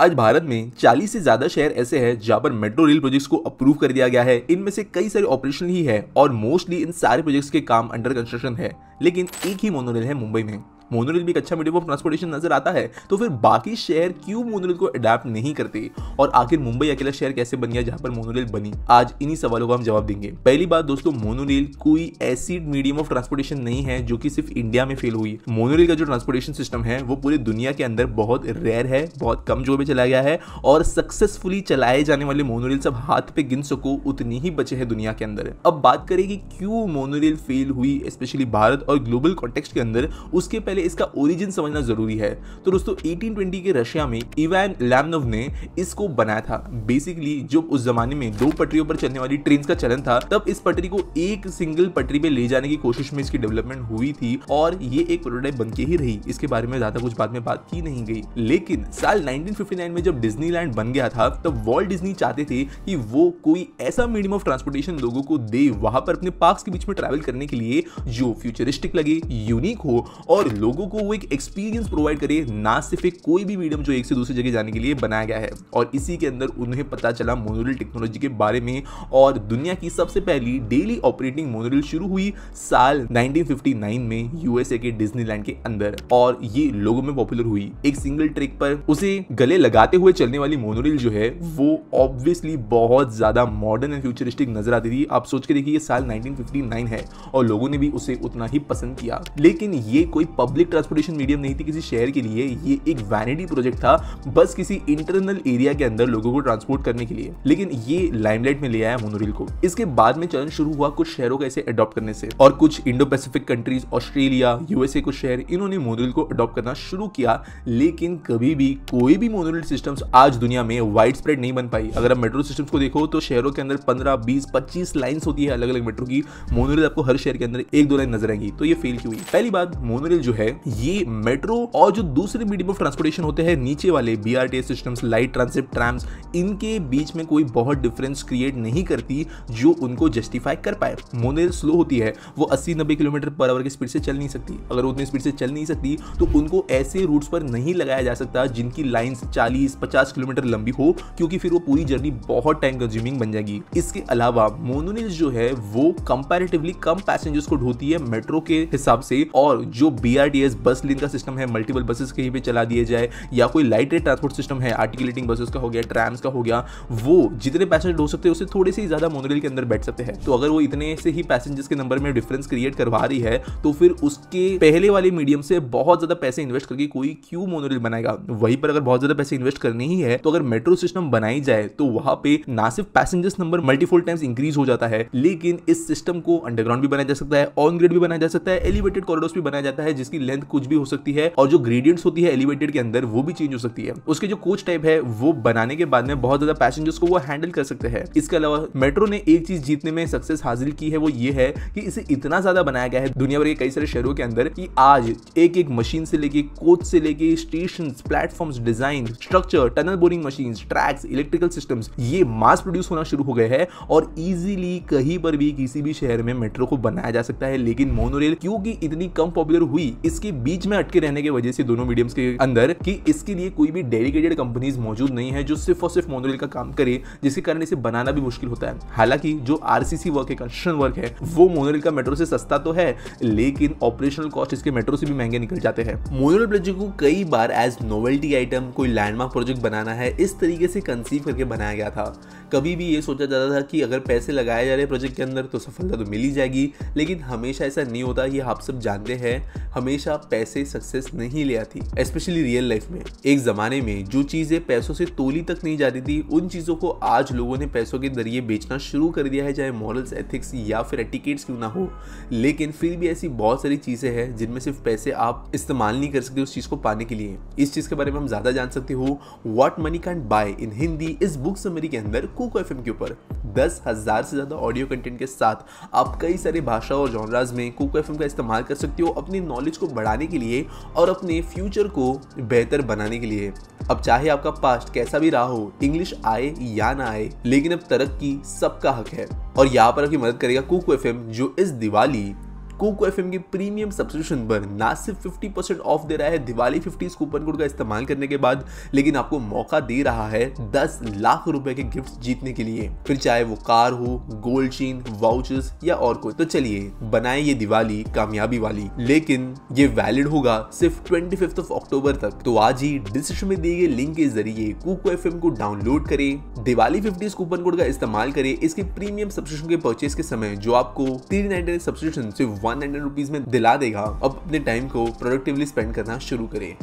आज भारत में 40 से ज्यादा शहर ऐसे हैं जहां पर मेट्रो रेल प्रोजेक्ट्स को अप्रूव कर दिया गया है इनमें से कई सारे ऑपरेशन ही है और मोस्टली इन सारे प्रोजेक्ट्स के काम अंडर कंस्ट्रक्शन है लेकिन एक ही मोनोरेल है मुंबई में मोनोरेल भी एक अच्छा मीडियम ऑफ ट्रांसपोर्टेशन नजर आता है तो फिर बाकी शहर क्यों मोनोरेल को अडेप्ट नहीं करते और आखिर मुंबई अकेला शहर कैसे बन गया जहां पर मोनोरेल बनी आज इन्हीं सवालों का हम जवाब देंगे पहली बात दोस्तों मोनोरेल कोई ऐसी मीडियम ऑफ ट्रांसपोर्टेशन नहीं है जो कि सिर्फ इंडिया में फेल हुई मोनोरेल का जो ट्रांसपोर्टेशन सिस्टम है वो पूरी दुनिया के अंदर बहुत रेयर है बहुत कम जो भी चला गया है और सक्सेसफुली चलाए जाने वाले मोनोरेल सब हाथ पे गिन सको उतनी ही बचे हैं दुनिया के अंदर अब बात करें कि क्यों मोनोरेल फेल हुई स्पेशली भारत और ग्लोबल कॉन्टेक्स्ट के अंदर उसके पहले पहले इसका ओरिजिन समझना जरूरी है तो दोस्तों 1820 के रशिया में इवान लैमनोव ने इसको बनाया था बेसिकली जो उस जमाने में दो पटरियों पर चलने वाली ट्रेन का चलन था तब इस पटरी को एक सिंगल पटरी पे ले जाने की कोशिश में इसकी डेवलपमेंट हुई थी और ये एक प्रोटोटाइप बन ही रही इसके बारे में ज्यादा कुछ बाद में बात की नहीं गई लेकिन साल 1959 में जब डिज्नीलैंड बन गया था तब वॉल्ट डिज्नी चाहते थे कि वो कोई ऐसा मीडियम ऑफ ट्रांसपोर्टेशन लोगों को दे वहां पर अपने पार्क के बीच में ट्रैवल करने के लिए जो फ्यूचरिस्टिक लगे यूनिक हो और लोग लोगों को वो एक एक्सपीरियंस प्रोवाइड करे ना सिर्फ एक कोई भी मीडियम जो एक से दूसरी जगह जाने के लिए बनाया गया है और इसी के अंदर उन्हें पता चला मोनोरेल टेक्नोलॉजी के बारे में और दुनिया की सबसे पहली डेली ऑपरेटिंग मोनोरेल शुरू हुई साल 1959 में यूएसए के डिज्नीलैंड के अंदर और ये लोगों में पॉपुलर हुई एक सिंगल ट्रेक पर उसे गले लगाते हुए चलने वाली मोनोरेल जो है वो ऑब्वियसली बहुत ज्यादा मॉडर्न एंड फ्यूचरिस्टिक नजर आती थी आप सोच के देखिए साल 1959 है और लोगों ने भी उसे उतना ही पसंद किया लेकिन ये कोई पब्लिक पब्लिक ट्रांसपोर्टेशन मीडियम नहीं थी किसी शहर के लिए ये एक वैनिटी प्रोजेक्ट था बस किसी इंटरनल एरिया के अंदर लोगों को ट्रांसपोर्ट करने के लिए लेकिन ये लाइमलाइट में ले आया मोनोरेल को इसके बाद में चलन शुरू हुआ कुछ शहरों का इसे अडॉप्ट करने से और कुछ Indo Pacific countries Australia USA कुछ शहर इन्होंने मोनोरेल को अडॉप्ट करना शुरू किया लेकिन कभी भी कोई भी मोनोरेल सिस्टम आज दुनिया में वाइड स्प्रेड नहीं बन पाई अगर आप मेट्रो सिस्टम को देखो तो शहरों के अंदर पंद्रह बीस पच्चीस लाइन होती है अलग अलग मेट्रो की मोनोरेल आपको हर शहर के अंदर एक दो लाइन नजर आएंगी तो ये फेल की हुई पहली बात मोनोरेल जो है है ये मेट्रो और जो दूसरे मीडियम ऑफ ट्रांसपोर्टेशन होते हैं नीचे वाले B R T S systems light transit trams इनके बीच में कोई बहुत डिफरेंस क्रिएट नहीं करती जो उनको जस्टिफाई कर पाए मोनरेल स्लो होती है वो अस्सी नब्बे किलोमीटर पर आवर की स्पीड से चल नहीं सकती अगर उतनी स्पीड से चल नहीं सकती तो उनको ऐसे रूट्स पर नहीं लगाया जा सकता जिनकी लाइन्स चालीस पचास किलोमीटर लंबी हो क्योंकि फिर वो पूरी जर्नी बहुत टाइम कंज्यूमिंग बन जाएगी इसके अलावा मोनोरेल जो है वो कंपेरेटिवली कम पैसेंजर्स को ढोती है मेट्रो के हिसाब से और जो B R RDS bus link का सिस्टम है मल्टीपल बसेस कहीं पे चला दिए जाए या कोई लाइट रेट ट्रांसपोर्ट सिस्टम है आर्टिकुलेटिंग बसेस का हो गया ट्रैम्स का हो गया वो जितने पैसेंजर हो सकते हैं उससे थोड़े से ज़्यादा मोनरेल के अंदर बैठ सकते हैं तो अगर वो इतने से ही पैसेंजर्स के नंबर में डिफरेंस क्रिएट करवा रही है तो फिर उसके पहले वाले मीडियम से बहुत ज़्यादा पैसे इन्वेस्ट करके कोई क्यों मोनोरेल बनाएगा वहीं पर अगर बहुत ज़्यादा पैसे इन्वेस्ट करने ही है तो अगर मेट्रो सिस्टम बनाई जाए तो वहां पे ना सिर्फ passengers number multifold times increase हो जाता है लेकिन इस सिस्टम को अंडरग्राउंड भी बनाया जा सकता है ऑन ग्रेड भी बनाया जा सकता है एलिवेटेड कॉरिडोर्स भी बनाया जाता है जिसकी की लेंथ कुछ भी हो सकती है और जो ग्रेडियंट्स होती है एलिवेटेड के अंदर वो भी चेंज हो सकती है उसके जो कोच टाइप है वो बनाने के बाद में बहुत ज्यादा पैसेंजर्स को वो हैंडल कर सकते हैं इसके अलावा मेट्रो ने एक चीज जीतने में सक्सेस हासिल की है वो ये है कि इसे इतना ज्यादा बनाया गया है दुनिया भर के कई सारे शहरों के अंदर कि आज एक एक मशीन से लेके कोच से लेके station platform design structure tunnel boring machine tracks electrical system ये मास प्रोड्यूस होना शुरू हो गए हैं और इजिली कहीं पर भी किसी भी शहर में मेट्रो को बनाया जा सकता है लेकिन मोनोरेल क्योंकि इतनी कम पॉपुलर हुई इसके बीच में अटके रहने की वजह से दोनों मीडियम्स के अंदर कि इसके लिए कोई भी डेडिकेटेड कंपनीज मौजूद नहीं है जो सिर्फ और सिर्फ मोनोरेल का काम करे जिसके कारण इसे बनाना भी मुश्किल होता है हालांकि जो आरसीसी वर्क है कंस्ट्रक्शन वर्क है वो मोनोरेल का मेट्रो से सस्ता तो है लेकिन ऑपरेशनल कॉस्ट इसके मेट्रो से भी महंगे निकल जाते हैं मोनोरेल प्रोजेक्ट को कई बार एज नोवेल्टी आइटम कोई लैंडमार्क प्रोजेक्ट बनाना है इस तरीके से कंसीव करके बनाया गया था कभी भी ये सोचा जाता था कि अगर पैसे लगाए जा रहे प्रोजेक्ट के अंदर तो सफलता तो मिल ही जाएगी लेकिन हमेशा ऐसा नहीं होता ये आप सब जानते हैं हमेशा हमेशा पैसे सक्सेस नहीं ले आती स्पेशली रियल लाइफ में एक जमाने में जो चीजें पैसों से तोली तक नहीं जाती थी उन चीजों को आज लोगों ने पैसों के जरिए बेचना शुरू कर दिया है चाहे मॉरल्स एथिक्स या फिर एटिकेट्स क्यों ना हो लेकिन फिर भी ऐसी बहुत सारी चीजें हैं जिनमें सिर्फ पैसे आप इस्तेमाल नहीं कर सकते उस चीज को पाने के लिए इस चीज के बारे में हम ज्यादा जान सकते हो what money can't buy in Hindi इस बुक समरी के अंदर कुको एफ के ऊपर दस हजार से ज्यादा ऑडियो कंटेंट के साथ आप कई सारे भाषा और जॉनराज में कुको एफ का इस्तेमाल कर सकते हो अपनी नॉलेज को बढ़ाने के लिए और अपने फ्यूचर को बेहतर बनाने के लिए अब चाहे आपका पास्ट कैसा भी रहा हो इंग्लिश आए या ना आए लेकिन अब तरक्की सबका हक है और यहाँ पर आपकी मदद करेगा कुकू एफ जो इस दिवाली कोको एफ की प्रीमियम सब्सक्रिप्शन पर ना सिर्फ फिफ्टी परसेंट ऑफ दे रहा है दिवाली फिफ्टी कूपन कोड का इस्तेमाल करने के बाद लेकिन आपको मौका दे रहा है दस लाख रुपए के गिफ्ट जीतने के लिए फिर चाहे वो कार हो गोल्ड चेन वाउचर्स या और कोई तो चलिए बनाए ये दिवाली कामयाबी वाली लेकिन ये वैलिड होगा सिर्फ ट्वेंटी ऑफ अक्टूबर तक तो आज ही डिस्क्रिप्शन में दिए गए लिंक के जरिए कुको एफ को डाउनलोड करें दिवाली फिफ्टीज कूपन कोड का इस्तेमाल करें इसके प्रीमियम सब्सक्रिप्शन के परचेज के समय जो आपको थ्री नाइन सब्सक्रिप्शन सिर्फ वन हंड्रेड रुपीज़ में दिला देगा अब अपने टाइम को प्रोडक्टिवली स्पेंड करना शुरू करें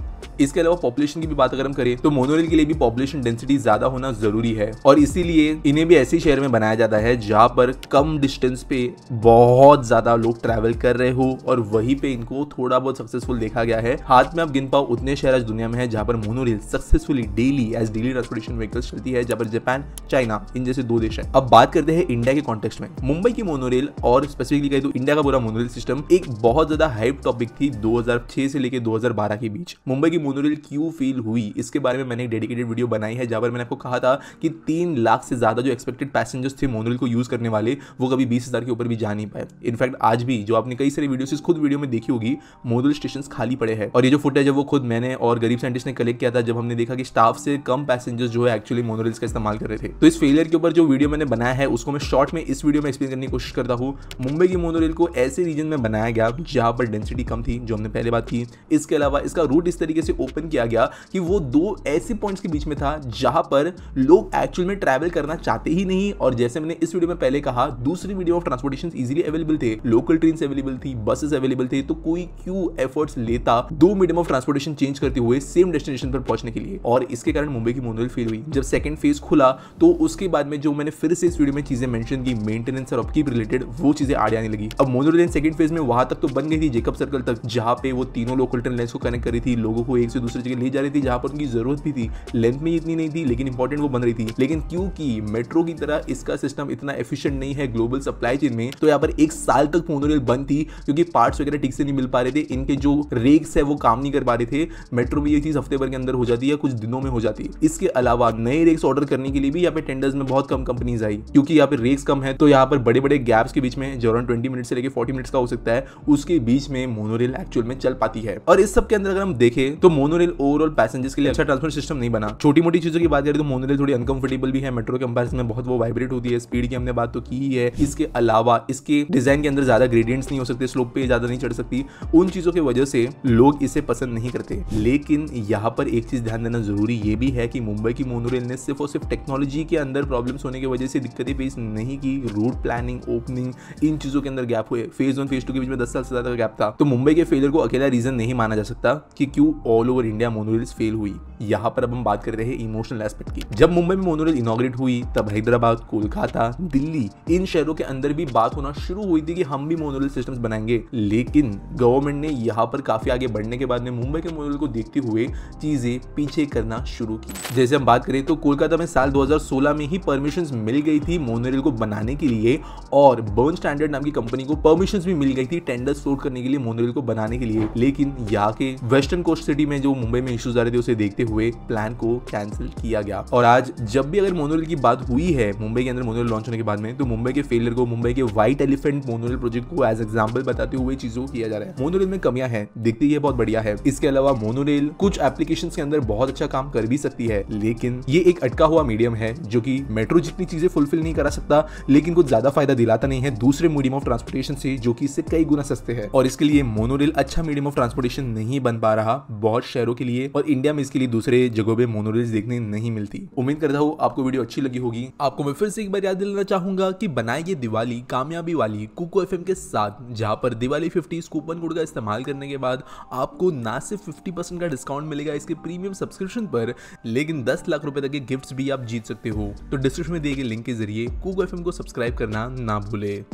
इसके अलावा पॉपुलेशन की भी बात अगर हम करें तो मोनोरेल के लिए भी पॉपुलेशन डेंसिटी ज्यादा होना जरूरी है और इसीलिए इन्हें भी ऐसे शहर में बनाया जाता है जहाँ पर कम डिस्टेंस पे बहुत ज्यादा लोग ट्रैवल कर रहे हो और वहीं पे इनको थोड़ा बहुत सक्सेसफुल देखा गया है हाथ में आप गिन पाओ उतने शहर आज दुनिया में है जहाँ पर monorail successfully daily as daily transportation vehicles चलती है जहाँ पर जापान चाइना इन जैसे दो देश है अब बात करते हैं इंडिया के कॉन्टेक्स्ट में मुंबई की मोनोरेल और स्पेसिफिकली कहे तो इंडिया का पूरा मोनोरेल सिस्टम एक बहुत ज्यादा हाइप टॉपिक थी दो से लेकर दो के बीच मुंबई जावा की मोनोरेल क्यों फेल हुई इसके बारे में मैंने एक डेडिकेटेड वीडियो बनाई है जहाँ पर मैंने आपको कहा था कि तीन लाख से ज़्यादा जो एक्सपेक्टेड पैसेंजर्स थे मोनोरेल को यूज़ करने वाले वो कभी बीस के ऊपर भी जा नहीं पाए इनफैक्ट आज भी जो आपने कई सारी वीडियो खुद वीडियो में देखी होगी मोनोरेल स्टेशन खाली पड़े हैं और ये जो फुटेज है वो खुद मैंने और गरीब साइंटिस्ट ने कलेक्ट किया था जब हमने देखा कि स्टाफ से कम पैसेंजर्स जो है एक्चुअली मोनोरेल्स का इस्तेमाल कर रहे थे तो इस फेलियर के ऊपर जो वीडियो मैंने बनाया है उसको मैं शॉर्ट में इस वीडियो में एक्सप्लेन करने की कोशिश करता हूँ मुंबई की मोनोरेल को ऐसे रीजन में बनाया गया जहां पर डेंसिटी कम थी जो हमने पहले बात की इसके अलावा इसका रूट इस तरीके तरीके से ओपन किया गया कि वो दो ऐसे पॉइंट्स के बीच में था जहां पर लोग एक्चुअल में ट्रैवल करना चाहते ही नहीं और जैसे मैंने इस वीडियो में पहले कहा दूसरी medium of transportation easily available थे लोकल ट्रेन अवेलेबल थी बसेस अवेलेबल थे तो कोई क्यों एफर्ट्स लेता दो मीडियम ऑफ ट्रांसपोर्टेशन चेंज करते हुए सेम डेस्टिनेशन पर पहुंचने के लिए और इसके कारण मुंबई की मोनोल फेल हुई जब सेकंड फेज खुला तो उसके बाद में जो मैंने फिर से इस वीडियो में चीजें मेंशन की मेंटेनेंस और अपकीप रिलेटेड वो चीजें आड़े आने लगी अब मोनोरेल रेल सेकंड फेज में वहां तक तो बन गई थी जेकब सर्कल तक जहां पे वो तीनों लोकल ट्रेन लाइन को कनेक्ट करी थी लोगों को एक से दूसरी जगह ले जा रही थी जहां पर उनकी जरूरत भी थी लेंथ में इतनी नहीं थी लेकिन इंपॉर्टेंट वो बन रही थी लेकिन क्योंकि मेट्रो की तरह इसका सिस्टम इतना एफिशिएंट नहीं है ग्लोबल सप्लाई चेन में तो यहाँ पर एक साल तक मोनोरेल बंद थी क्योंकि पार्ट्स वगैरह ठीक से नहीं मिल पा रहे थे इनके जो रेक्स है वो काम नहीं कर पा रहे थे मेट्रो में ये चीज हफ्ते भर के अंदर हो जाती है कुछ दिनों में हो जाती है इसके अलावा नए रेक्स ऑर्डर करने के लिए भी यहाँ पे टेंडर्स में बहुत कम कंपनीज आई क्योंकि यहाँ पे रेक्स कम है तो यहाँ पर बड़े बड़े गैप्स के बीच में जो अराउंड ट्वेंटी मिनट से लेकर फोर्टी मिनट का हो सकता है उसके बीच में मोनोरेल एक्चुअल में चल पाती है और इस सब के अंदर अगर हम देखें तो मोनोरेल ओवरऑल पैसेंजर्स के लिए अच्छा ट्रांसपोर्ट सिस्टम नहीं बना छोटी मोटी चीजों की बात करें तो मोनोरेल थोड़ी अनकंफर्टेबल भी है मेट्रो के कंपेरिजन में बहुत वो वाइब्रेट होती है स्पीड की हमने बात तो की ही है इसके अलावा इसके डिजाइन के अंदर ज्यादा ग्रेडियंट्स नहीं हो सकते स्लोप पे ज्यादा नहीं चढ़ सकती उन चीजों की वजह से लोग इसे पसंद नहीं करते लेकिन यहाँ पर एक चीज ध्यान देना जरूरी ये भी है कि मुंबई की मोनोरेल ने सिर्फ और सिर्फ टेक्नोलॉजी के अंदर प्रॉब्लम्स होने की वजह से दिक्कतें फेस नहीं की रूट प्लानिंग ओपनिंग इन चीजों के अंदर गैप हुए फेज वन फेज टू के बीच में दस साल से ज्यादा गैप था तो मुंबई के फेलियर को अकेला रीजन नहीं माना जा सकता कि क्यों all over India monorails fail हुई यहाँ पर अब हम बात कर रहे हैं इमोशनल एस्पेक्ट की जब मुंबई में मोनोरेल इनोग्रेट हुई तब हैदराबाद कोलकाता दिल्ली इन शहरों के अंदर भी बात होना शुरू हुई थी कि हम भी मोनोरेल सिस्टम बनाएंगे लेकिन गवर्नमेंट ने यहाँ पर काफी आगे बढ़ने के बाद में मुंबई के मोनोरेल को देखते हुए चीजें पीछे करना शुरू की जैसे हम बात करें तो कोलकाता में साल दो में ही परमिशन मिल गई थी मोनोरेल को बनाने के लिए और बर्न स्टैंडर्ड नाम की कंपनी को परमिशन भी मिल गई थी टेंडर फ्लोट करने के लिए मोनोरेल को बनाने के लिए लेकिन यहाँ के वेस्टर्न कोस्ट सिटी में जो मुंबई में इश्यूज आ रहे थे उसे देखते हुए प्लान को कैंसिल किया गया और आज जब भी अगर मोनोरेल की बात हुई है मुंबई के अंदर मोनोरेल लॉन्च होने के बाद में तो मुंबई के फेलियर को मुंबई के व्हाइट एलिफेंट मोनोरेल प्रोजेक्ट को एज एग्जाम्पल बताते हुए चीजों को किया जा रहा है मोनोरेल में कमियां हैं दिखती है बहुत बढ़िया है इसके अलावा मोनोरेल कुछ एप्लीकेशन के अंदर बहुत अच्छा काम कर भी सकती है लेकिन ये एक अटका हुआ मीडियम है जो की मेट्रो जितनी चीजें फुलफिल नहीं करा सकता लेकिन कुछ ज्यादा फायदा दिलाता नहीं है दूसरे मीडियम ऑफ ट्रांसपोर्टेशन से जो की इससे कई गुना सस्ते है और इसके लिए मोनोरेल अच्छा मीडियम ऑफ ट्रांसपोर्टेशन नहीं बन पा रहा बहुत शहरों के लिए और इंडिया में इसके लिए दूसरे जगहों पर मोनोरेल देखने नहीं मिलती उम्मीद करता हूँ आपको वीडियो अच्छी लगी होगी आपको मैं फिर से एक बार याद दिलाना चाहूंगा की बनाए ये दिवाली कामयाबी वाली कुको एफ के साथ जहाँ पर दिवाली फिफ्टी कूपन कोड का इस्तेमाल करने के बाद आपको ना सिर्फ फिफ्टी का डिस्काउंट मिलेगा इसके प्रीमियम सब्सक्रिप्शन पर लेकिन दस लाख रुपए तक के गिफ्ट भी आप जीत सकते हो तो डिस्क्रिप्शन में दिए गए लिंक के जरिए कुको एफ को सब्सक्राइब करना ना भूले